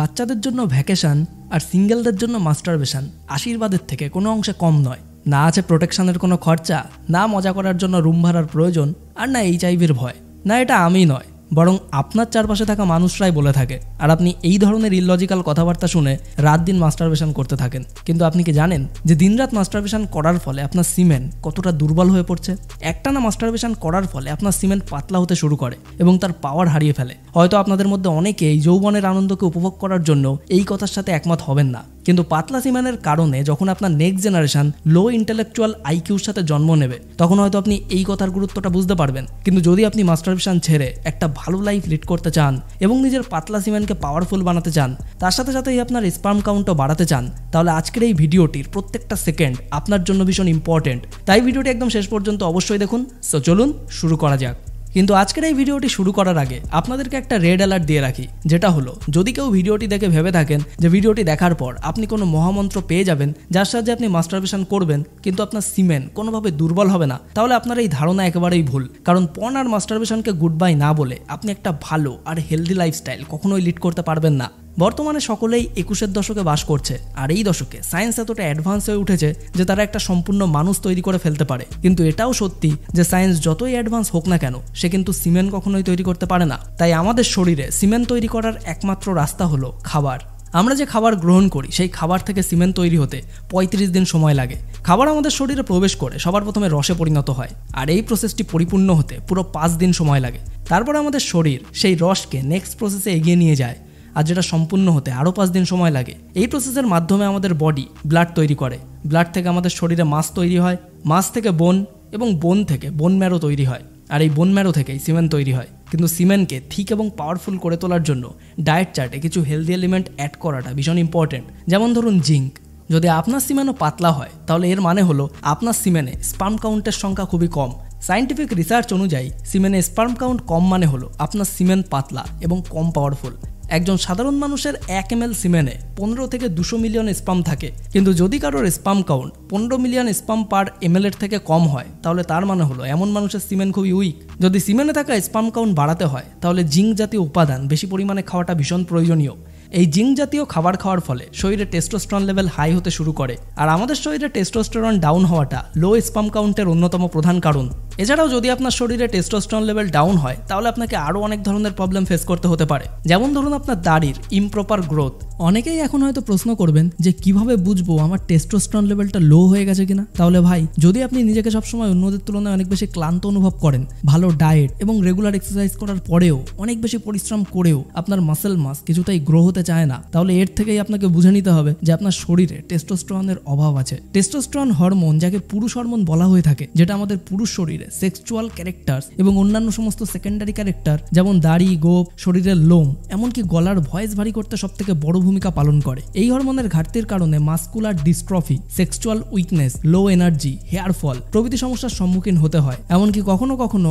বাচ্চাদের জন্য ভ্যাকেশন আর সিঙ্গেলদের জন্য মাস্টারবেশন আশীর্বাদের থেকে কোনো অংশে কম নয় না আছে প্রোটেকশনের কোনো খরচা না মজা করার জন্য রুম ভাড়ার প্রয়োজন আর না এইচআইভির ভয় না এটা আমি নয় বরং আপনার চারপাশে থাকা মানুষরাই বলে থাকে আর আপনি এই ধরনের ইললজিক্যাল কথাবার্তা শুনে রাত দিন মাস্টারবেশন করতে থাকেন কিন্তু আপনি কি জানেন যে দিনরাত মাস্টারবেশন করার ফলে আপনার সিমেন্ট কতটা দুর্বল হয়ে পড়ছে একটানা মাস্টারবেশন করার ফলে আপনার সিমেন্ট পাতলা হতে শুরু করে এবং তার পাওয়ার হারিয়ে ফেলে হয়তো আপনাদের মধ্যে অনেকেই যৌবনের আনন্দকে উপভোগ করার জন্য এই কথার সাথে একমত হবেন না কিন্তু পাতলা সিমানের কারণে যখন আপনার নেক্সট জেনারেশন লো ইন্টেলেকচুয়াল আইকিউর সাথে জন্ম নেবে তখন হয়তো আপনি এই কথার গুরুত্বটা বুঝতে পারবেন কিন্তু যদি আপনি মাস্টার ভিশন ছেড়ে একটা ভালো লাইফ লিড করতে চান এবং নিজের পাতলা সিমানকে পাওয়ারফুল বানাতে চান তার সাথে সাথেই আপনার স্পার্ম কাউন্টও বাড়াতে চান তাহলে আজকের এই ভিডিওটির প্রত্যেকটা সেকেন্ড আপনার জন্য ভীষণ ইম্পর্টেন্ট তাই ভিডিওটি একদম শেষ পর্যন্ত অবশ্যই দেখুন সো চলুন শুরু করা যাক কিন্তু আজকের এই ভিডিওটি শুরু করার আগে আপনাদেরকে একটা রেড অ্যালার্ট দিয়ে রাখি যেটা হলো যদি কেউ ভিডিওটি দেখে ভেবে থাকেন যে ভিডিওটি দেখার পর আপনি কোনো মহামন্ত্র পেয়ে যাবেন যার সাহায্যে আপনি মাস্টারবেশন করবেন কিন্তু আপনার সিমেন কোনোভাবে দুর্বল হবে না তাহলে আপনার এই ধারণা একেবারেই ভুল কারণ পণ আর মাস্টারবেশনকে গুড বাই না বলে আপনি একটা ভালো আর হেলদি লাইফস্টাইল কখনোই লিড করতে পারবেন না বর্তমানে সকলেই একুশের দশকে বাস করছে আর এই দশকে সায়েন্স এতটা অ্যাডভান্স হয়ে উঠেছে যে তারা একটা সম্পূর্ণ মানুষ তৈরি করে ফেলতে পারে কিন্তু এটাও সত্যি যে সায়েন্স যতই অ্যাডভান্স হোক না কেন সে কিন্তু সিমেন্ট কখনোই তৈরি করতে পারে না তাই আমাদের শরীরে সিমেন্ট তৈরি করার একমাত্র রাস্তা হলো খাবার আমরা যে খাবার গ্রহণ করি সেই খাবার থেকে সিমেন্ট তৈরি হতে ৩৫ দিন সময় লাগে খাবার আমাদের শরীরে প্রবেশ করে সবার প্রথমে রসে পরিণত হয় আর এই প্রসেসটি পরিপূর্ণ হতে পুরো পাঁচ দিন সময় লাগে তারপর আমাদের শরীর সেই রসকে নেক্সট প্রসেসে এগিয়ে নিয়ে যায় আর যেটা সম্পূর্ণ হতে আরও পাঁচ দিন সময় লাগে এই প্রসেসের মাধ্যমে আমাদের বডি ব্লাড তৈরি করে ব্লাড থেকে আমাদের শরীরে মাছ তৈরি হয় মাছ থেকে বোন এবং বোন থেকে বোন ম্যারো তৈরি হয় আর এই বোন ম্যারো থেকেই সিমেন্ট তৈরি হয় কিন্তু সিমেন্টকে ঠিক এবং পাওয়ারফুল করে তোলার জন্য ডায়েট চার্টে কিছু হেলদি এলিমেন্ট অ্যাড করাটা ভীষণ ইম্পর্টেন্ট যেমন ধরুন জিঙ্ক যদি আপনার সিমেনও পাতলা হয় তাহলে এর মানে হলো আপনার সিমেনে স্পার্ম কাউন্টের সংখ্যা খুবই কম সায়েন্টিফিক রিসার্চ অনুযায়ী সিমেনে স্পার্ম কাউন্ট কম মানে হলো আপনার সিমেন্ট পাতলা এবং কম পাওয়ারফুল একজন সাধারণ মানুষের এক এম এল সিমেনে পনেরো থেকে দুশো মিলিয়ন স্পাম থাকে কিন্তু যদি কারোর স্পাম কাউন্ট পনেরো মিলিয়ন স্পাম পার এম এর থেকে কম হয় তাহলে তার মানে হলো এমন মানুষের সিমেন খুবই উইক যদি সিমেনে থাকা স্পাম কাউন্ট বাড়াতে হয় তাহলে জিঙ্ক জাতীয় উপাদান বেশি পরিমাণে খাওয়াটা ভীষণ প্রয়োজনীয় এই জিঙ্ক জাতীয় খাবার খাওয়ার ফলে শরীরে টেস্টোস্টেরন লেভেল হাই হতে শুরু করে আর আমাদের শরীরে টেস্টোস্টেরন ডাউন হওয়াটা লো স্পাম কাউন্টের অন্যতম প্রধান কারণ এছাড়াও যদি আপনার শরীরে টেস্টোস্টন লেভেল ডাউন হয় তাহলে আপনাকে আরও অনেক ধরনের প্রবলেম ফেস করতে হতে পারে যেমন ধরুন আপনার দাড়ির ইমপ্রপার গ্রোথ অনেকেই এখন হয়তো প্রশ্ন করবেন যে কিভাবে বুঝবো আমার টেস্টোস্টন লেভেলটা লো হয়ে গেছে কিনা তাহলে ভাই যদি আপনি নিজেকে সবসময় অন্যদের তুলনায় অনেক বেশি ক্লান্ত অনুভব করেন ভালো ডায়েট এবং রেগুলার এক্সারসাইজ করার পরেও অনেক বেশি পরিশ্রম করেও আপনার মাসেল মাস কিছুটাই গ্রো হতে চায় না তাহলে এর থেকেই আপনাকে বুঝে নিতে হবে যে আপনার শরীরে টেস্টোস্ট্রনের অভাব আছে টেস্টোস্টন হরমোন যাকে পুরুষ হরমোন বলা হয়ে থাকে যেটা আমাদের পুরুষ শরীর শরীরে সেক্সুয়াল ক্যারেক্টার এবং অন্যান্য সমস্ত সেকেন্ডারি ক্যারেক্টার যেমন দাড়ি গোপ শরীরের লোম এমনকি গলার ভয়েস ভারী করতে সব থেকে বড় ভূমিকা পালন করে এই হরমোনের ঘাটতির কারণে muscular dystrophy sexual weakness low energy hair fall প্রভৃতি সমস্যার সম্মুখীন হতে হয় এমনকি কখনো কখনো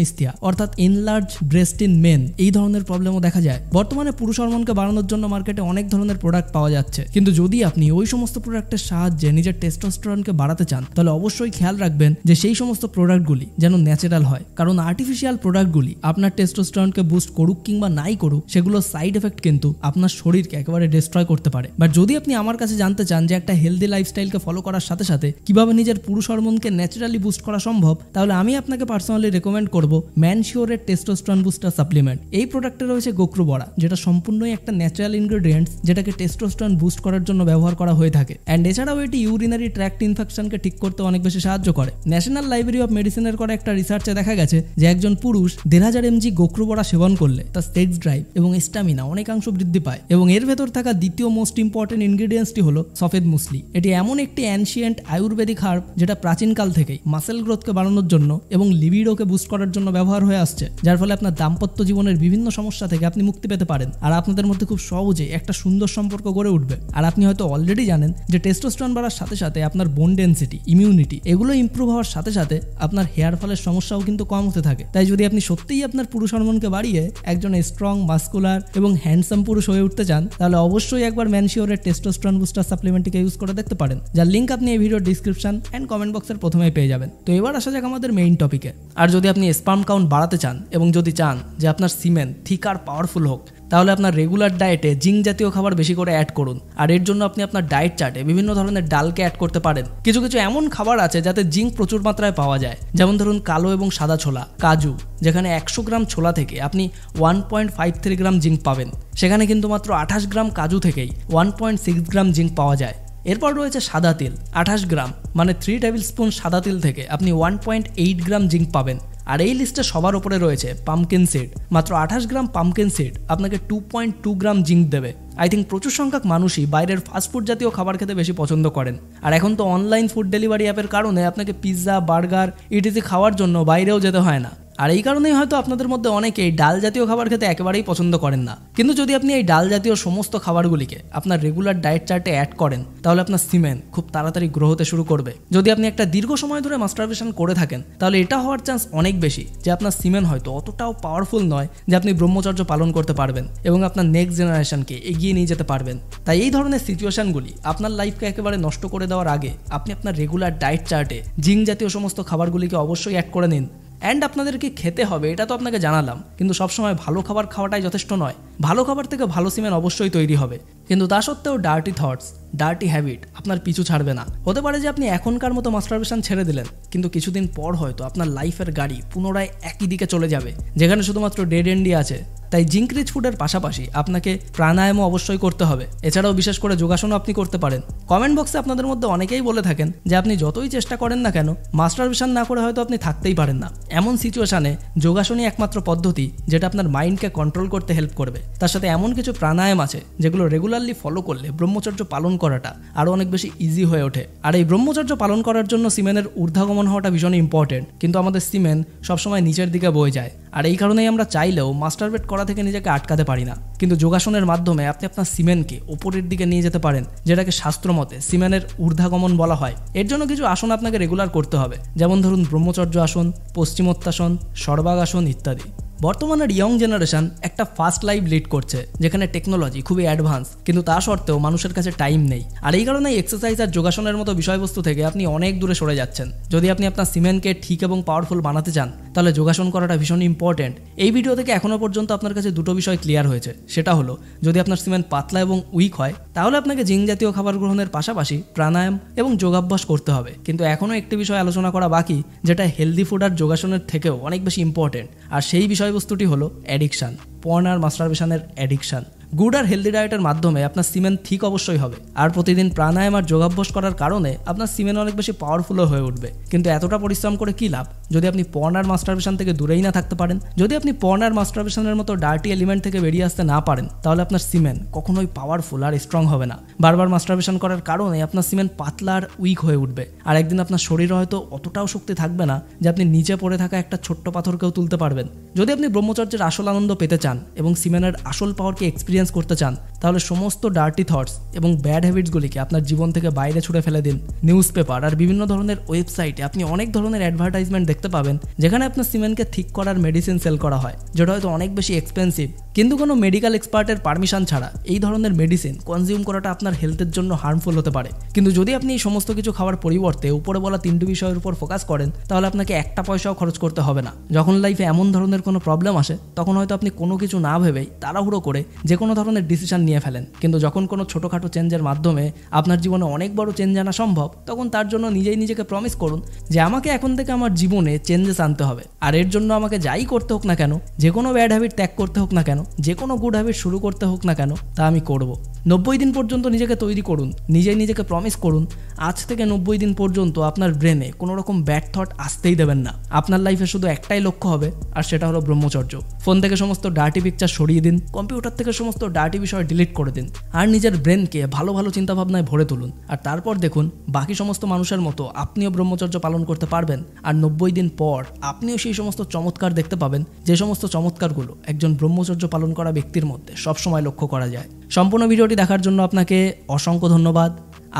মিস্তিয়া অর্থাৎ এনলার্জ ব্রেস্ট ইন মেন এই ধরনের প্রবলেমও দেখা যায় বর্তমানে পুরুষ হরমোনকে বাড়ানোর জন্য মার্কেটে অনেক ধরনের প্রোডাক্ট পাওয়া যাচ্ছে কিন্তু যদি আপনি ওই সমস্ত প্রোডাক্টের সাহায্যে নিজের টেস্টোস্টেরনকে বাড়াতে চান তাহলে অবশ্যই খেয়াল রাখবেন যে সেই সমস্ত প্রোডাক্ট প্রোডাক্টগুলি যেন ন্যাচারাল হয় কারণ আর্টিফিশিয়াল প্রোডাক্টগুলি আপনার টেস্টোস্টেরনকে বুস্ট করুক কিংবা নাই করুক সেগুলো সাইড এফেক্ট কিন্তু আপনার শরীরকে একেবারে ডিস্ট্রয় করতে পারে বা যদি আপনি আমার কাছে জানতে চান যে একটা হেলদি লাইফস্টাইলকে ফলো করার সাথে সাথে কিভাবে নিজের পুরুষ হরমোনকে ন্যাচারালি বুস্ট করা সম্ভব তাহলে আমি আপনাকে পার্সোনালি রেকমেন্ড করব ম্যানশিওরের টেস্টোস্টন বুস্টার সাপ্লিমেন্ট এই প্রোডাক্টে রয়েছে গোক্রু বড়া যেটা সম্পূর্ণই একটা ন্যাচারাল ইনগ্রেডিয়েন্টস যেটাকে টেস্টোস্টন বুস্ট করার জন্য ব্যবহার করা হয়ে থাকে অ্যান্ড এছাড়াও এটি ইউরিনারি ট্র্যাক্ট ইনফেকশনকে ঠিক করতে অনেক বেশি সাহায্য করে ন্যাশনাল লাইব্রেরি অফ মেডিসিন মেডিসিনের করা একটা রিসার্চে দেখা গেছে যে একজন পুরুষ দেড় হাজার এমজি বড়া সেবন করলে তার স্টেজ ড্রাইভ এবং স্ট্যামিনা অনেকাংশ বৃদ্ধি পায় এবং এর ভেতর থাকা দ্বিতীয় মোস্ট ইম্পর্টেন্ট ইনগ্রিডিয়েন্টসটি হলো সফেদ মুসলি এটি এমন একটি অ্যানশিয়েন্ট আয়ুর্বেদিক হার্ব যেটা প্রাচীনকাল থেকেই মাসেল গ্রোথকে বাড়ানোর জন্য এবং লিবিডোকে বুস্ট করার জন্য ব্যবহার হয়ে আসছে যার ফলে আপনার দাম্পত্য জীবনের বিভিন্ন সমস্যা থেকে আপনি মুক্তি পেতে পারেন আর আপনাদের মধ্যে খুব সহজে একটা সুন্দর সম্পর্ক গড়ে উঠবে আর আপনি হয়তো অলরেডি জানেন যে টেস্টোস্টন বাড়ার সাথে সাথে আপনার বোন ডেন্সিটি ইমিউনিটি এগুলো ইম্প্রুভ হওয়ার সাথে সাথে আপনার আপনার হেয়ার ফলের সমস্যাও কিন্তু কম হতে থাকে তাই যদি আপনি সত্যিই আপনার পুরুষ হরমোনকে বাড়িয়ে একজন স্ট্রং মাস্কুলার এবং হ্যান্ডসাম পুরুষ হয়ে উঠতে চান তাহলে অবশ্যই একবার ম্যানশিওরের টেস্টোস্ট্রন বুস্টার সাপ্লিমেন্টটিকে ইউজ করে দেখতে পারেন যার লিঙ্ক আপনি এই ভিডিওর ডিসক্রিপশন অ্যান্ড কমেন্ট বক্সের প্রথমেই পেয়ে যাবেন তো এবার আসা যাক আমাদের মেইন টপিকে আর যদি আপনি স্পাম কাউন্ট বাড়াতে চান এবং যদি চান যে আপনার সিমেন্ট থিক আর পাওয়ারফুল হোক তাহলে আপনার রেগুলার ডায়েটে জিঙ্ক জাতীয় খাবার বেশি করে অ্যাড করুন আর এর জন্য আপনি আপনার ডায়েট চার্টে বিভিন্ন ধরনের ডালকে অ্যাড করতে পারেন কিছু কিছু এমন খাবার আছে যাতে জিঙ্ক প্রচুর মাত্রায় পাওয়া যায় যেমন ধরুন কালো এবং সাদা ছোলা কাজু যেখানে একশো গ্রাম ছোলা থেকে আপনি one point five three gram zinc পাবেন সেখানে কিন্তু মাত্র আঠাশ গ্রাম কাজু থেকেই one point six gram zinc পাওয়া যায় এরপর রয়েছে সাদা তিল আঠাশ গ্রাম মানে থ্রি টেবিল স্পুন সাদা তিল থেকে আপনি one point eight gram zinc পাবেন আর এই লিস্টে সবার উপরে রয়েছে পামকিন সিড মাত্র আঠাশ গ্রাম পামকিন সিড আপনাকে two point two gram zinc দেবে আই থিঙ্ক প্রচুর সংখ্যক মানুষই বাইরের ফাস্টফুড জাতীয় খাবার খেতে বেশি পছন্দ করেন আর এখন তো অনলাইন ফুড ডেলিভারি অ্যাপের কারণে আপনাকে পিৎজা বার্গার ইটিসি খাওয়ার জন্য বাইরেও যেতে হয় না আর এই কারণেই হয়তো আপনাদের মধ্যে অনেকে এই ডাল জাতীয় খাবার খেতে একেবারেই পছন্দ করেন না কিন্তু যদি আপনি এই ডাল জাতীয় সমস্ত খাবারগুলিকে আপনার রেগুলার ডায়েট চার্টে অ্যাড করেন তাহলে আপনার সিমেন খুব তাড়াতাড়ি গ্রো হতে শুরু করবে যদি আপনি একটা দীর্ঘ সময় ধরে মাস্টারবেশন করে থাকেন তাহলে এটা হওয়ার চান্স অনেক বেশি যে আপনার সিমেন হয়তো অতটাও পাওয়ারফুল নয় যে আপনি ব্রহ্মচর্য পালন করতে পারবেন এবং আপনার নেক্সট জেনারেশনকে এগিয়ে নিয়ে যেতে পারবেন তাই এই ধরনের সিচুয়েশনগুলি আপনার লাইফকে একেবারে নষ্ট করে দেওয়ার আগে আপনি আপনার রেগুলার ডায়েট চার্টে জিং জাতীয় সমস্ত খাবারগুলিকে অবশ্যই অ্যাড করে নিন অ্যান্ড আপনাদেরকে খেতে হবে এটা তো আপনাকে জানালাম কিন্তু সবসময় ভালো খাবার খাওয়াটাই যথেষ্ট নয় ভালো খাবার থেকে ভালো সিমেন অবশ্যই তৈরি হবে কিন্তু তা সত্ত্বেও ডার্টি থটস ডার্টি হ্যাবিট আপনার পিছু ছাড়বে না হতে পারে যে আপনি এখনকার মতো মাস্টারবেশন ছেড়ে দিলেন কিন্তু কিছুদিন পর হয়তো আপনার লাইফের গাড়ি পুনরায় একই দিকে চলে যাবে যেখানে শুধুমাত্র ডেড এন্ডি আছে তাই জিঙ্ক রিচ ফুডের পাশাপাশি আপনাকে প্রাণায়ামও অবশ্যই করতে হবে এছাড়াও বিশেষ করে যোগাসনও আপনি করতে পারেন কমেন্ট বক্সে আপনাদের মধ্যে অনেকেই বলে থাকেন যে আপনি যতই চেষ্টা করেন না কেন মাস্টারবেশন না করে হয়তো আপনি থাকতেই পারেন না এমন সিচুয়েশানে যোগাসনই একমাত্র পদ্ধতি যেটা আপনার মাইন্ডকে কন্ট্রোল করতে হেল্প করবে তার সাথে এমন কিছু প্রাণায়াম আছে যেগুলো রেগুলারলি ফলো করলে ব্রহ্মচর্য পালন করাটা আরও অনেক বেশি ইজি হয়ে ওঠে আর এই ব্রহ্মচর্য পালন করার জন্য সিমেনের ঊর্ধ্বাগমন হওয়াটা ভীষণ ইম্পর্টেন্ট কিন্তু আমাদের সিমেন সবসময় নিচের দিকে বয়ে যায় আর এই কারণেই আমরা চাইলেও মাস্টারবেট করা থেকে নিজেকে আটকাতে পারি না কিন্তু যোগাসনের মাধ্যমে আপনি আপনার সিমেনকে ওপরের দিকে নিয়ে যেতে পারেন যেটাকে শাস্ত্রমতে সিমেনের ঊর্ধ্বাগমন বলা হয় এর জন্য কিছু আসন আপনাকে রেগুলার করতে হবে যেমন ধরুন ব্রহ্মচর্য আসন পশ্চিমোত্তাসন সর্বাগাসন ইত্যাদি বর্তমানের ইয়ং জেনারেশন একটা ফাস্ট লাইফ লিড করছে যেখানে টেকনোলজি খুবই অ্যাডভান্স কিন্তু তা সত্ত্বেও মানুষের কাছে টাইম নেই আর এই কারণে এক্সারসাইজ আর যোগাসনের মতো বিষয়বস্তু থেকে আপনি অনেক দূরে সরে যাচ্ছেন যদি আপনি আপনার সিমেন্টকে ঠিক এবং পাওয়ারফুল বানাতে চান তাহলে যোগাসন করাটা ভীষণ ইম্পর্টেন্ট এই ভিডিও থেকে এখনও পর্যন্ত আপনার কাছে দুটো বিষয় ক্লিয়ার হয়েছে সেটা হলো যদি আপনার সিমেন্ট পাতলা এবং উইক হয় তাহলে আপনাকে জিন জাতীয় খাবার গ্রহণের পাশাপাশি প্রাণায়াম এবং যোগাভ্যাস করতে হবে কিন্তু এখনও একটি বিষয় আলোচনা করা বাকি যেটা হেলদি ফুড আর যোগাসনের থেকেও অনেক বেশি ইম্পর্টেন্ট আর সেই বিষয়বস্তুটি হলো অ্যাডিকশান পর্ন আর মাস্টারবেশনের অ্যাডিকশান গুড আর হেলদি ডায়েটের মাধ্যমে আপনার সিমেন ঠিক অবশ্যই হবে আর প্রতিদিন প্রাণায়াম আর যোগাভ্যাস করার কারণে আপনার সিমেন অনেক বেশি পাওয়ারফুলও হয়ে উঠবে কিন্তু এতটা পরিশ্রম করে কী লাভ যদি আপনি পর্নার মাস্টারবেশন থেকে দূরেই না থাকতে পারেন যদি আপনি পর্নার মাস্টারবেশনের মতো ডার্টি এলিমেন্ট থেকে বেরিয়ে আসতে না পারেন তাহলে আপনার সিমেন কখনোই পাওয়ারফুল আর স্ট্রং হবে না বারবার মাস্টারবেশন করার কারণে আপনার সিমেন পাতলা আর উইক হয়ে উঠবে আর একদিন আপনার শরীরে হয়তো অতটাও শক্তি থাকবে না যে আপনি নিচে পড়ে থাকা একটা ছোট্ট পাথরকেও তুলতে পারবেন যদি আপনি ব্রহ্মচর্যের আসল আনন্দ পেতে চান এবং সিমেনের আসল পাওয়ারকে এক্সপিরিয়েন্স এক্সপিরিয়েন্স করতে চান তাহলে সমস্ত ডার্টি থটস এবং ব্যাড হ্যাবিটসগুলিকে আপনার জীবন থেকে বাইরে ছুড়ে ফেলে দিন নিউজ পেপার আর বিভিন্ন ধরনের ওয়েবসাইটে আপনি অনেক ধরনের অ্যাডভার্টাইজমেন্ট দেখতে পাবেন যেখানে আপনার সিমেন্টকে ঠিক করার মেডিসিন সেল করা হয় যেটা হয়তো অনেক বেশি এক্সপেন্সিভ কিন্তু কোনো মেডিকেল এক্সপার্টের পারমিশন ছাড়া এই ধরনের মেডিসিন কনজিউম করাটা আপনার হেলথের জন্য হার্মফুল হতে পারে কিন্তু যদি আপনি এই সমস্ত কিছু খাওয়ার পরিবর্তে উপরে বলা তিনটি বিষয়ের উপর ফোকাস করেন তাহলে আপনাকে একটা পয়সাও খরচ করতে হবে না যখন লাইফে এমন ধরনের কোনো প্রবলেম আসে তখন হয়তো আপনি কোনো কিছু না ভেবেই তাড়াহুড়ো করে যে কোনো কোনো ধরনের ডিসিশান নিয়ে ফেলেন কিন্তু যখন কোনো ছোটোখাটো চেঞ্জের মাধ্যমে আপনার জীবনে অনেক বড় চেঞ্জ আনা সম্ভব তখন তার জন্য নিজেই নিজেকে প্রমিস করুন যে আমাকে এখন থেকে আমার জীবনে চেঞ্জেস আনতে হবে আর এর জন্য আমাকে যাই করতে হোক না কেন যে কোনো ব্যাড হ্যাবিট ত্যাগ করতে হোক না কেন যে কোনো গুড হ্যাবিট শুরু করতে হোক না কেন তা আমি করব নব্বই দিন পর্যন্ত নিজেকে তৈরি করুন নিজেই নিজেকে প্রমিস করুন আজ থেকে নব্বই দিন পর্যন্ত আপনার ব্রেনে কোনো রকম ব্যাড থট আসতেই দেবেন না আপনার লাইফে শুধু একটাই লক্ষ্য হবে আর সেটা হলো ব্রহ্মচর্য ফোন থেকে সমস্ত ডার্টি পিকচার সরিয়ে দিন কম্পিউটার থেকে সমস্ত সমস্ত ডার্টি বিষয় ডিলিট করে দিন আর নিজের ব্রেনকে ভালো ভালো চিন্তাভাবনায় ভরে তুলুন আর তারপর দেখুন বাকি সমস্ত মানুষের মতো আপনিও ব্রহ্মচর্য পালন করতে পারবেন আর নব্বই দিন পর আপনিও সেই সমস্ত চমৎকার দেখতে পাবেন যে সমস্ত চমৎকারগুলো একজন ব্রহ্মচর্য পালন করা ব্যক্তির মধ্যে সবসময় লক্ষ্য করা যায় সম্পূর্ণ ভিডিওটি দেখার জন্য আপনাকে অসংখ্য ধন্যবাদ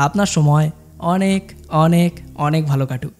আপনার সময় অনেক অনেক অনেক ভালো কাটুক